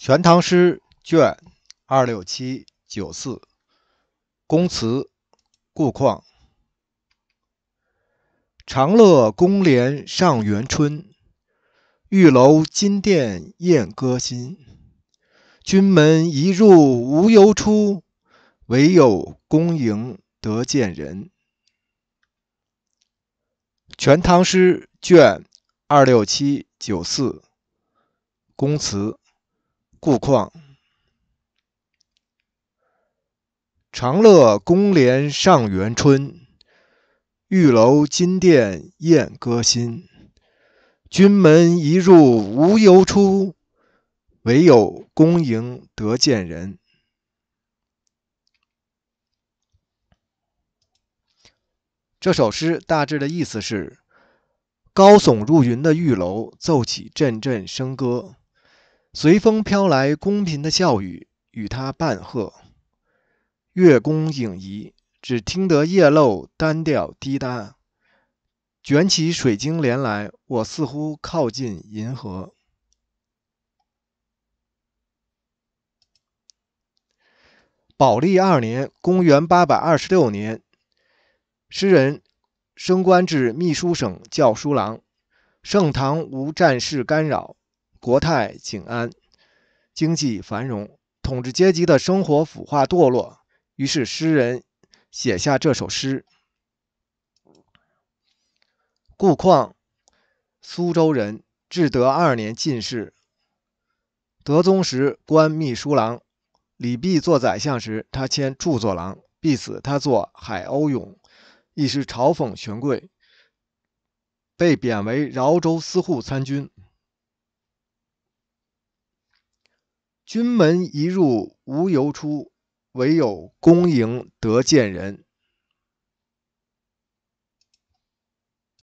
《全唐诗》卷二六七九四，宫词，顾况。长乐宫帘上元春，玉楼金殿宴歌新。君门一入无由出，唯有恭迎得见人。《全唐诗》卷二六七九四，宫词。顾况，《长乐宫帘上元春》，玉楼金殿宴歌新，君门一入无由出，唯有宫迎得见人。这首诗大致的意思是：高耸入云的玉楼，奏起阵阵笙歌。随风飘来，公平的笑语与他伴和。月宫影移，只听得夜漏单调滴答。卷起水晶帘来，我似乎靠近银河。宝历二年（公元826年），诗人升官至秘书省校书郎，盛唐无战事干扰。国泰景安，经济繁荣，统治阶级的生活腐化堕落。于是诗人写下这首诗。顾况，苏州人，至德二年进士，德宗时官秘书郎，李泌做宰相时，他迁著作郎，必死，他做海鸥咏，一时嘲讽权贵，被贬为饶州司户参军。君门一入无由出，唯有恭迎得见人。